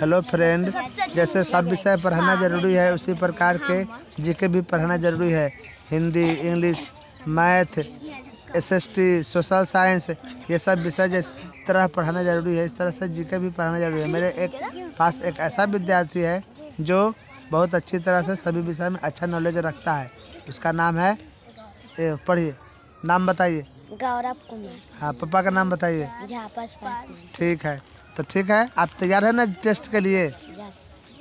Hello friend जैसे सब विषय पढ़ना हाँ, जरूरी है उसी प्रकार के हाँ, हाँ। जीके भी पढ़ना जरूरी है Hindi English math SST social science ये सब विषय जिस तरह पढ़ाना ज़रूरी है इस तरह से जीके भी पढ़ाना ज़रूरी है मेरे एक पास एक ऐसा विद्यार्थी है जो बहुत अच्छी तरह से सभी विषय में अच्छा नॉलेज रखता है उसका नाम है पढ़िए नाम बताइए गौरव कुमार हाँ पापा का नाम बताइए ठीक है तो ठीक है आप तैयार है ना टेस्ट के लिए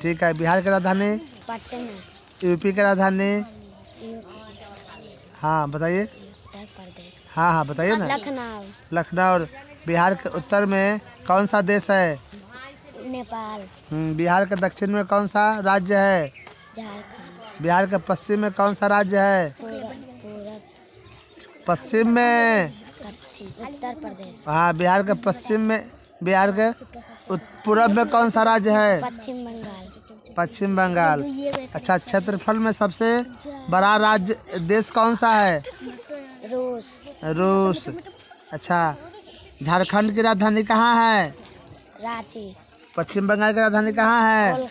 ठीक है बिहार की राजधानी यूपी की राजधानी हाँ बताइए हाँ हाँ बताइए ना लखनऊ लखनऊ बिहार के उत्तर में कौन सा देश है नेपाल हम्म, बिहार के दक्षिण में कौन सा राज्य है झारखंड बिहार के पश्चिम में कौन सा राज्य है पश्चिम में उत्तर प्रदेश हाँ बिहार के पश्चिम में बिहार के पूर्व में कौन सा राज्य है पश्चिम बंगाल पश्चिम बंगाल तो अच्छा क्षेत्रफल में सबसे बड़ा राज्य देश कौन सा है रूस रूस अच्छा झारखंड की राजधानी कहाँ है रांची पश्चिम बंगाल की राजधानी कहाँ है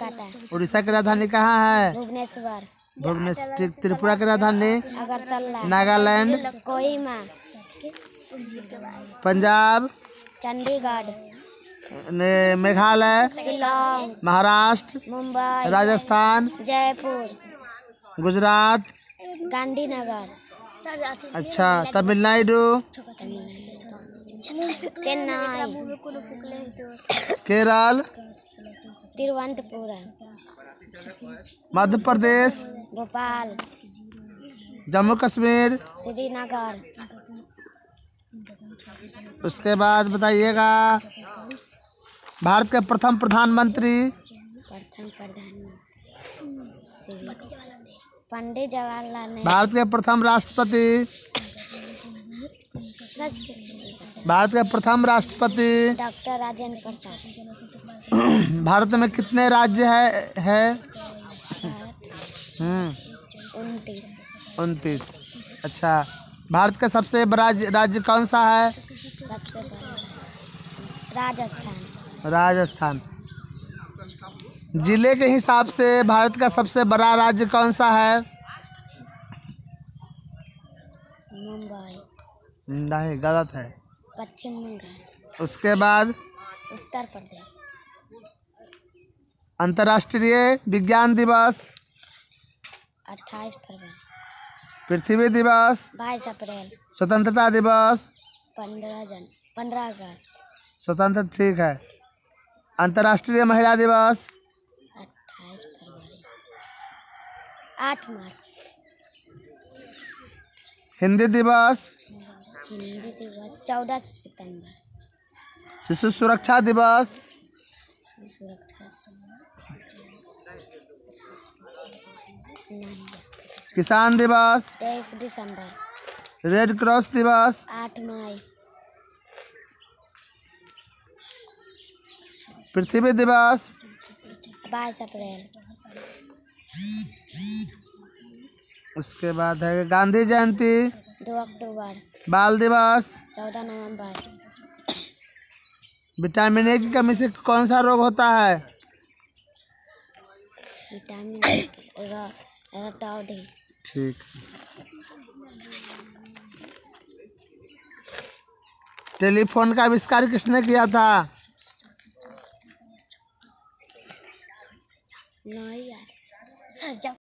उड़ीसा की राजधानी कहाँ है भुवनेश्वर भुवनेश्वर त्रिपुरा की राजधानी नागालैंड पंजाब चंडीगढ़ मेघालय महाराष्ट्र मुंबई राजस्थान जयपुर गुजरात गांधीनगर अच्छा तमिलनाडु चेन्नई केरल तिरुवनंतपुरम मध्य प्रदेश भोपाल जम्मू कश्मीर श्रीनगर उसके बाद बताइएगा भारत के प्रथम प्रधानमंत्री प्रथम प्रधानमंत्री पंडित जवाहरलाल नेहरू भारत के प्रथम राष्ट्रपति भारत के प्रथम राष्ट्रपति डॉक्टर राजेंद्र प्रसाद भारत में कितने राज्य है है हम्म। उनतीस उनतीस अच्छा भारत का सबसे बड़ा राज्य कौन सा है राजस्थान राजस्थान जिले के हिसाब से भारत का सबसे बड़ा राज्य कौन सा है मुंबई नहीं गलत है पश्चिम बंगाल उसके बाद उत्तर प्रदेश अंतर्राष्ट्रीय विज्ञान दिवस अट्ठाईस फरवरी पृथ्वी दिवस बाईस अप्रैल स्वतंत्रता दिवस पंद्रह जन पंद्रह अगस्त स्वतंत्र ठीक है अंतर्राष्ट्रीय महिला दिवस अट्ठाईस फरवरी आठ मार्च हिंदी दिवस हिंदी दिवस चौदह सितंबर शिशु सुरक्षा दिवस सुरक्षा किसान दिवस तेईस दिसंबर रेड क्रॉस दिवस आठ मई पृथ्वी दिवस बाईस अप्रैल उसके बाद है गांधी जयंती दो अक्टूबर बाल दिवस चौदह नवंबर विटामिन ए की कमी से कौन सा रोग होता है विटामिन ए ठीक टेलीफोन का आविष्कार किसने किया था